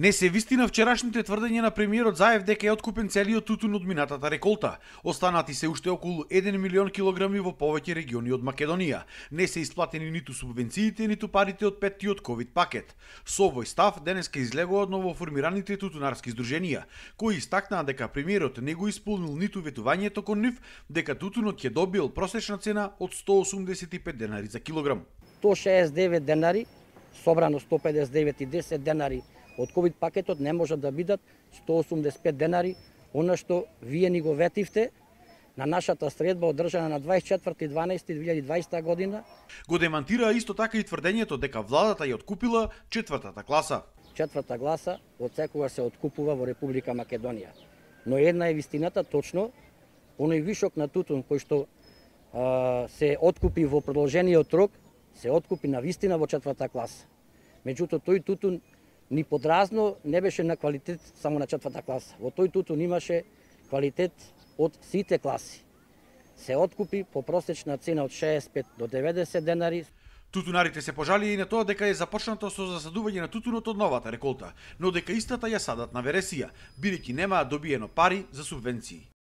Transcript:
Не се вистина вчерашните тврдења на премиерот Заев дека е откупен целиот тутун од минатата реколта. Останати се уште околу 1 милион килограми во повеќе региони од Македонија. Не се исплатени ниту субвенциите, ниту парите од петтиот ковид пакет. Со овој став денеска одново новоформираните тутунарски здруженија, кои истакнаа дека премиерот не го исполнил ниту ветувањето кон нив, дека тутунот ќе добил просечна цена од 185 денари за килограм. 169 денари, собрано 159 и 10 денари од ковид пакетот не можат да бидат 185 денари, она што вие ни го ветивте на нашата средба одржана на 24.12.2020 година. Го демантира исто така и тврдењето дека владата ја откупила четвртата класа. Четвртата класа од секога се откупува во Република Македонија. Но една е вистината точно, оној вишок на тутун кој што а, се откупи во продолжениот рок, се откупи на вистина во четвртата класа. Меѓутоа тој тутун ни подразно не беше на квалитет само на четврта класа. Во тој туту имаше квалитет од сите класи. Се откупи по просечна цена од 65 до 90 денари. Тутунарите се пожали и на тоа дека е започнато со засадување на тутунот од новата реколта, но дека истата ја садат на вересија, бидејќи немаат добиено пари за субвенции.